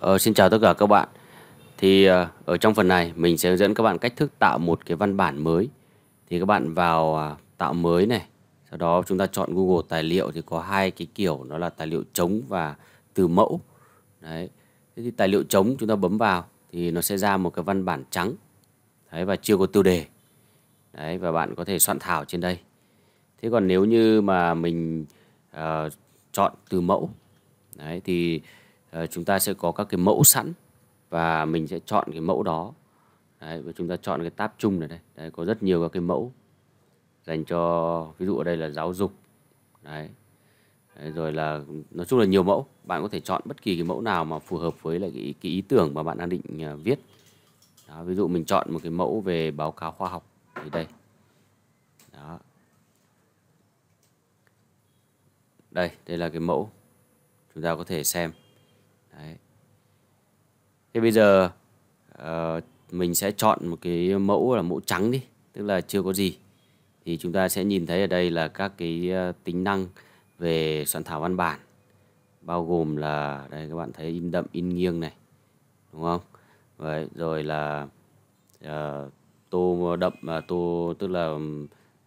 Ờ, xin chào tất cả các bạn Thì ờ, ở trong phần này mình sẽ hướng dẫn các bạn cách thức tạo một cái văn bản mới Thì các bạn vào à, tạo mới này Sau đó chúng ta chọn Google tài liệu thì có hai cái kiểu Đó là tài liệu trống và từ mẫu Đấy Thế thì tài liệu trống chúng ta bấm vào Thì nó sẽ ra một cái văn bản trắng Đấy và chưa có tiêu đề Đấy và bạn có thể soạn thảo trên đây Thế còn nếu như mà mình uh, chọn từ mẫu Đấy thì Ờ, chúng ta sẽ có các cái mẫu sẵn và mình sẽ chọn cái mẫu đó đấy, và chúng ta chọn cái tab chung này đây đấy, có rất nhiều các cái mẫu dành cho ví dụ ở đây là giáo dục đấy. đấy rồi là nói chung là nhiều mẫu bạn có thể chọn bất kỳ cái mẫu nào mà phù hợp với lại cái, cái ý tưởng mà bạn đang định ờ, viết đó, ví dụ mình chọn một cái mẫu về báo cáo khoa học thì đây đó đây đây là cái mẫu chúng ta có thể xem Đấy. Thế bây giờ uh, mình sẽ chọn một cái mẫu là mẫu trắng đi, tức là chưa có gì. Thì chúng ta sẽ nhìn thấy ở đây là các cái ờ, tính năng về soạn thảo văn bản bao gồm là đây các bạn thấy in đậm in nghiêng này đúng không Vậy, rồi là uh, tô đậm uh, tô tức là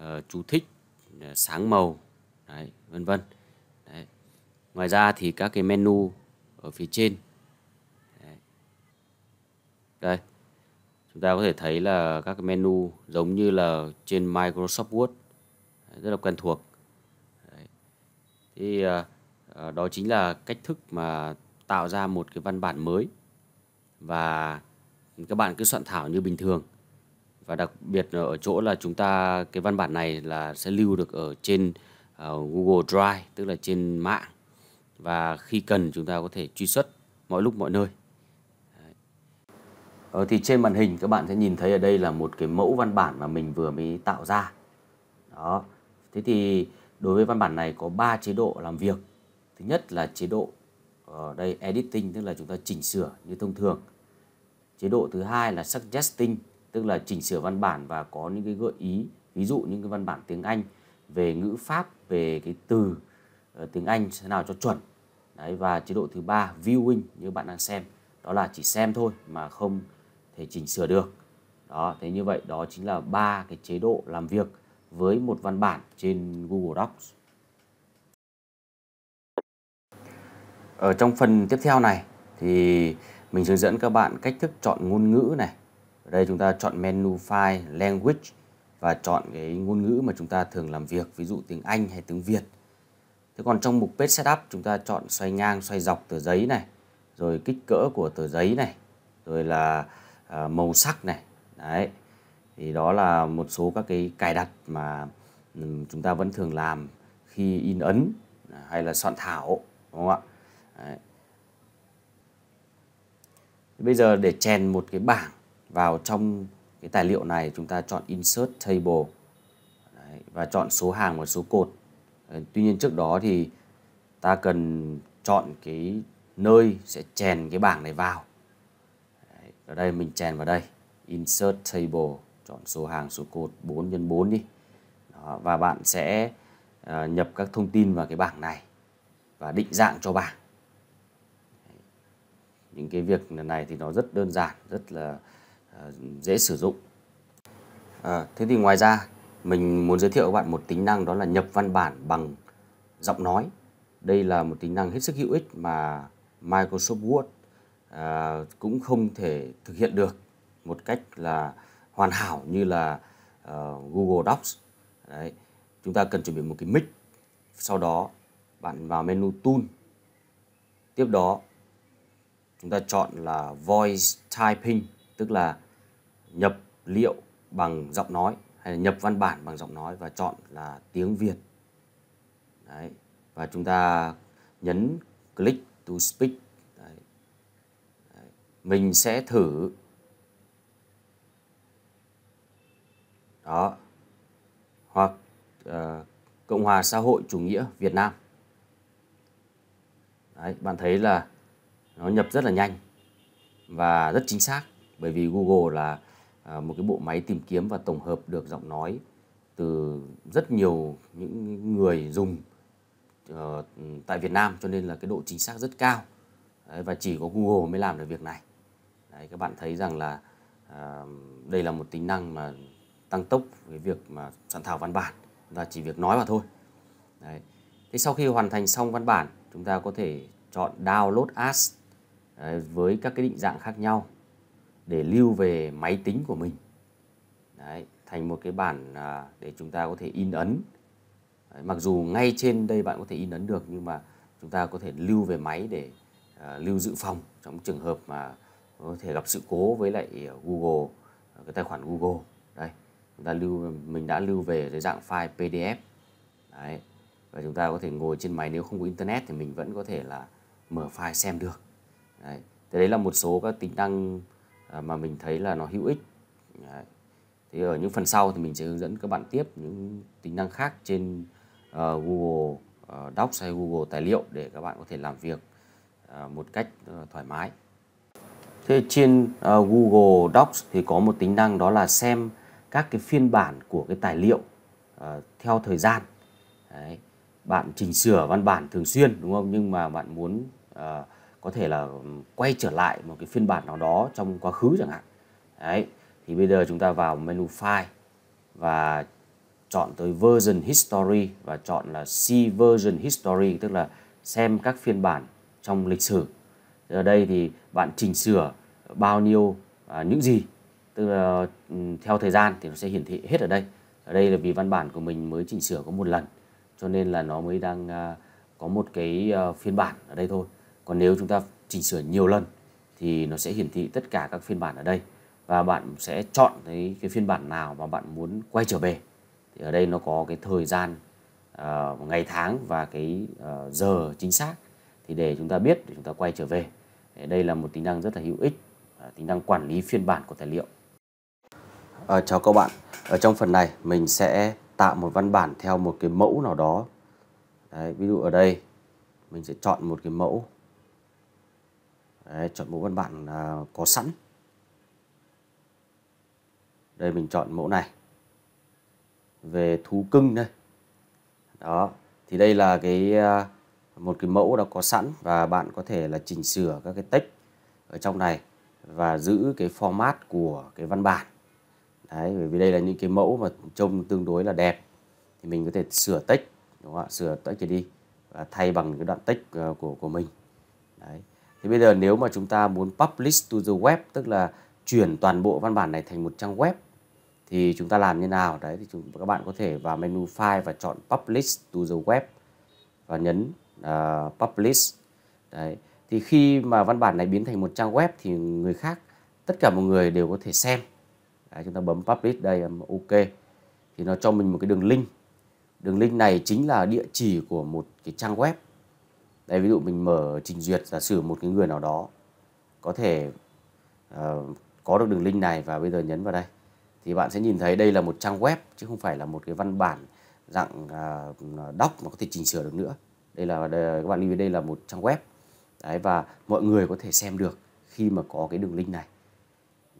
uh, chú thích uh, sáng màu đấy, vân vân ngoài ra thì các cái menu ở phía trên đây chúng ta có thể thấy là các menu giống như là trên Microsoft Word rất là quen thuộc thì à, à, đó chính là cách thức mà tạo ra một cái văn bản mới và các bạn cứ soạn thảo như bình thường và đặc biệt ở chỗ là chúng ta cái văn bản này là sẽ lưu được ở trên à, Google Drive tức là trên mạng và khi cần chúng ta có thể truy xuất mọi lúc mọi nơi. Đấy. Ờ, thì trên màn hình các bạn sẽ nhìn thấy ở đây là một cái mẫu văn bản mà mình vừa mới tạo ra. Đó. Thế thì đối với văn bản này có 3 chế độ làm việc. Thứ nhất là chế độ ở ờ, đây editing tức là chúng ta chỉnh sửa như thông thường. Chế độ thứ hai là suggesting tức là chỉnh sửa văn bản và có những cái gợi ý ví dụ những cái văn bản tiếng Anh về ngữ pháp về cái từ Ờ, tiếng Anh thế nào cho chuẩn Đấy, và chế độ thứ ba viewing như bạn đang xem đó là chỉ xem thôi mà không thể chỉnh sửa được đó thế như vậy đó chính là ba cái chế độ làm việc với một văn bản trên Google Docs ở ờ, trong phần tiếp theo này thì mình hướng dẫn các bạn cách thức chọn ngôn ngữ này ở đây chúng ta chọn menu file language và chọn cái ngôn ngữ mà chúng ta thường làm việc ví dụ tiếng Anh hay tiếng Việt Thế còn trong mục page setup chúng ta chọn xoay ngang, xoay dọc tờ giấy này, rồi kích cỡ của tờ giấy này, rồi là à, màu sắc này. Đấy. Thì đó là một số các cái cài đặt mà chúng ta vẫn thường làm khi in ấn à, hay là soạn thảo đúng không ạ? Đấy. Bây giờ để chèn một cái bảng vào trong cái tài liệu này chúng ta chọn insert table Đấy, và chọn số hàng và số cột Ờ, tuy nhiên trước đó thì ta cần chọn cái nơi sẽ chèn cái bảng này vào ở đây mình chèn vào đây insert table chọn số hàng số cột 4 x 4 đi đó, và bạn sẽ ờ, nhập các thông tin vào cái bảng này và định dạng cho bảng những cái việc này thì nó rất đơn giản rất là ờ, dễ sử dụng à, thế thì ngoài ra mình muốn giới thiệu các bạn một tính năng đó là nhập văn bản bằng giọng nói. Đây là một tính năng hết sức hữu ích mà Microsoft Word à, cũng không thể thực hiện được một cách là hoàn hảo như là uh, Google Docs. Đấy. Chúng ta cần chuẩn bị một cái mic. Sau đó bạn vào menu Tool. Tiếp đó chúng ta chọn là Voice Typing tức là nhập liệu bằng giọng nói nhập văn bản bằng giọng nói và chọn là tiếng Việt. Đấy. Và chúng ta nhấn click to speak. Đấy. Đấy. Mình sẽ thử. Đó. Hoặc uh, Cộng hòa xã hội chủ nghĩa Việt Nam. Đấy, bạn thấy là nó nhập rất là nhanh và rất chính xác bởi vì Google là À, một cái bộ máy tìm kiếm và tổng hợp được giọng nói từ rất nhiều những người dùng ờ, tại Việt Nam cho nên là cái độ chính xác rất cao và chỉ có Google mới làm được việc này. Đấy, các bạn thấy rằng là à, đây là một tính năng mà tăng tốc cái việc mà soạn thảo văn bản và chỉ việc nói mà thôi. Đấy. Thế sau khi hoàn thành xong văn bản, chúng ta có thể chọn download as với các cái định dạng khác nhau để lưu về máy tính của mình Đấy, thành một cái bản à, để chúng ta có thể in ấn Đấy, mặc dù ngay trên đây bạn có thể in ấn được nhưng mà chúng ta có thể lưu về máy để à, lưu dự phòng trong trường hợp mà có thể gặp sự cố với lại à, Google à, cái tài khoản Google đây chúng ta lưu mình đã lưu về dưới dạng file PDF đấy và chúng ta có thể ngồi trên máy nếu không có internet thì mình vẫn có thể là mở file xem được đấy thế đấy là một số các tính năng À, mà mình thấy là nó hữu ích Đấy. thì ở những phần sau thì mình sẽ hướng dẫn các bạn tiếp những tính năng khác trên uh, Google uh, Docs hay Google tài liệu để các bạn có thể làm việc uh, một cách uh, thoải mái thế trên uh, Google Docs thì có một tính năng đó là xem các cái phiên bản của cái tài liệu uh, theo thời gian Đấy. bạn chỉnh sửa văn bản thường xuyên đúng không nhưng mà bạn muốn uh, có thể là quay trở lại một cái phiên bản nào đó trong quá khứ chẳng hạn đấy thì bây giờ chúng ta vào menu file và chọn tới version history và chọn là see version history tức là xem các phiên bản trong lịch sử ở đây thì bạn chỉnh sửa bao nhiêu à, những gì tức là theo thời gian thì nó sẽ hiển thị hết ở đây ở đây là vì văn bản của mình mới chỉnh sửa có một lần cho nên là nó mới đang à, có một cái à, phiên bản ở đây thôi còn nếu chúng ta chỉnh sửa nhiều lần thì nó sẽ hiển thị tất cả các phiên bản ở đây và bạn sẽ chọn cái, cái phiên bản nào mà bạn muốn quay trở về thì ở đây nó có cái thời gian uh, ngày tháng và cái uh, giờ chính xác thì để chúng ta biết để chúng ta quay trở về thì đây là một tính năng rất là hữu ích à, tính năng quản lý phiên bản của tài liệu à, chào các bạn ở trong phần này mình sẽ tạo một văn bản theo một cái mẫu nào đó Đấy, ví dụ ở đây mình sẽ chọn một cái mẫu Đấy, chọn mẫu văn bản à, có sẵn đây mình chọn mẫu này về thú cưng đây đó thì đây là cái à, một cái mẫu đã có sẵn và bạn có thể là chỉnh sửa các cái text ở trong này và giữ cái format của cái văn bản đấy bởi vì đây là những cái mẫu mà trông tương đối là đẹp thì mình có thể sửa text đúng không ạ sửa text đi và thay bằng cái đoạn text à, của của mình đấy thì bây giờ nếu mà chúng ta muốn publish to the web tức là chuyển toàn bộ văn bản này thành một trang web thì chúng ta làm như nào? Đấy thì chúng, các bạn có thể vào menu file và chọn publish to the web và nhấn uh, publish. Đấy. Thì khi mà văn bản này biến thành một trang web thì người khác tất cả mọi người đều có thể xem. Đấy, chúng ta bấm publish đây ok. Thì nó cho mình một cái đường link. Đường link này chính là địa chỉ của một cái trang web đây ví dụ mình mở trình duyệt giả sử một cái người nào đó có thể uh, có được đường link này và bây giờ nhấn vào đây thì bạn sẽ nhìn thấy đây là một trang web chứ không phải là một cái văn bản dạng uh, doc mà có thể chỉnh sửa được nữa đây là đây, các bạn lưu ý đây là một trang web đấy và mọi người có thể xem được khi mà có cái đường link này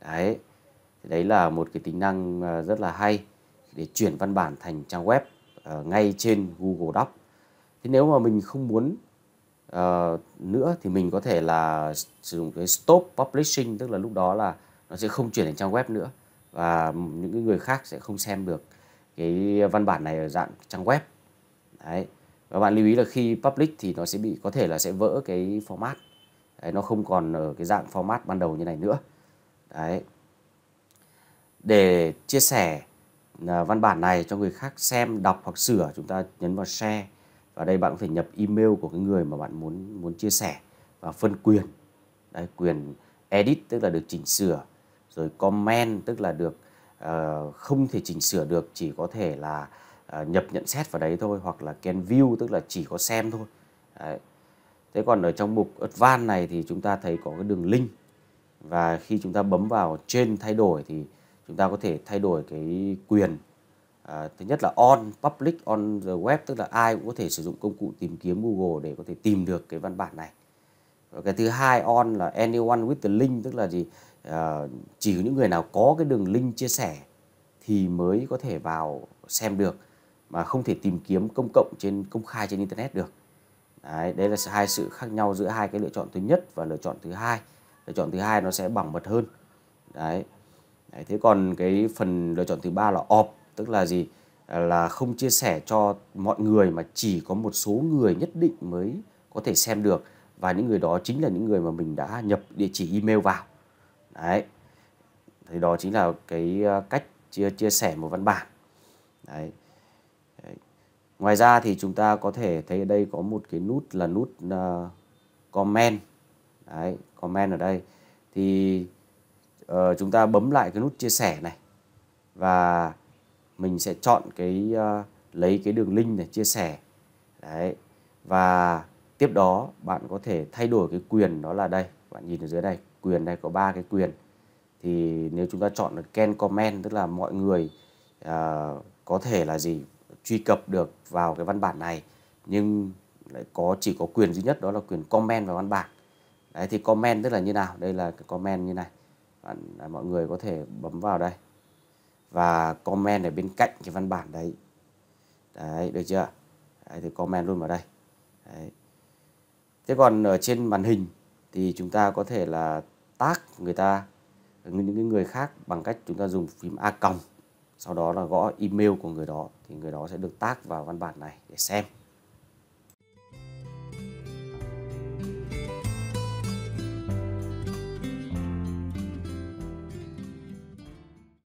đấy thì đấy là một cái tính năng à, rất là hay để chuyển văn bản thành trang web uh, ngay trên Google Docs thế nếu mà mình không muốn uh, nữa thì mình có thể là sử dụng cái stop publishing tức là lúc đó là nó sẽ không chuyển đến trang web nữa và những người khác sẽ không xem được cái văn bản này ở dạng trang web đấy và bạn lưu ý là khi public thì nó sẽ bị có thể là sẽ vỡ cái format đấy, nó không còn ở cái dạng format ban đầu như này nữa đấy để chia sẻ à, văn bản này cho người khác xem đọc hoặc sửa chúng ta nhấn vào share và đây bạn có thể nhập email của cái người mà bạn muốn muốn chia sẻ và phân quyền Đấy, quyền edit tức là được chỉnh sửa rồi comment tức là được uh, không thể chỉnh sửa được chỉ có thể là uh, nhập nhận xét vào đấy thôi hoặc là can view tức là chỉ có xem thôi đấy. thế còn ở trong mục van này thì chúng ta thấy có cái đường link và khi chúng ta bấm vào trên thay đổi thì chúng ta có thể thay đổi cái quyền à, thứ nhất là on public on the web tức là ai cũng có thể sử dụng công cụ tìm kiếm Google để có thể tìm được cái văn bản này và cái thứ hai on là anyone with the link tức là gì à, chỉ những người nào có cái đường link chia sẻ thì mới có thể vào xem được mà không thể tìm kiếm công cộng trên công khai trên internet được đấy, đấy là hai sự khác nhau giữa hai cái lựa chọn thứ nhất và lựa chọn thứ hai lựa chọn thứ hai nó sẽ bảo mật hơn đấy, đấy thế còn cái phần lựa chọn thứ ba là off tức là gì là không chia sẻ cho mọi người mà chỉ có một số người nhất định mới có thể xem được và những người đó chính là những người mà mình đã nhập địa chỉ email vào đấy thì đó chính là cái à, cách chia chia sẻ một văn bản đấy. đấy. ngoài ra thì chúng ta có thể thấy ở đây có một cái nút là nút à, comment đấy comment ở đây thì uh, chúng ta bấm lại cái nút chia sẻ này và mình sẽ chọn cái uh, lấy cái đường link để chia sẻ đấy và tiếp đó bạn có thể thay đổi cái quyền đó là đây bạn nhìn ở dưới đây quyền đây có ba cái quyền thì nếu chúng ta chọn được can comment tức là mọi người uh, có thể là gì truy cập được vào cái văn bản này nhưng lại có chỉ có quyền duy nhất đó là quyền comment vào văn bản đấy thì comment tức là như nào đây là cái comment như này bạn à, mọi người có thể bấm vào đây và comment ở bên cạnh cái văn bản đấy đấy được chưa đấy, thì comment luôn vào đây đấy. thế còn ở trên màn hình thì chúng ta có thể là tác người ta những người khác bằng cách chúng ta dùng phím a còng sau đó là gõ email của người đó thì người đó sẽ được tác vào văn bản này để xem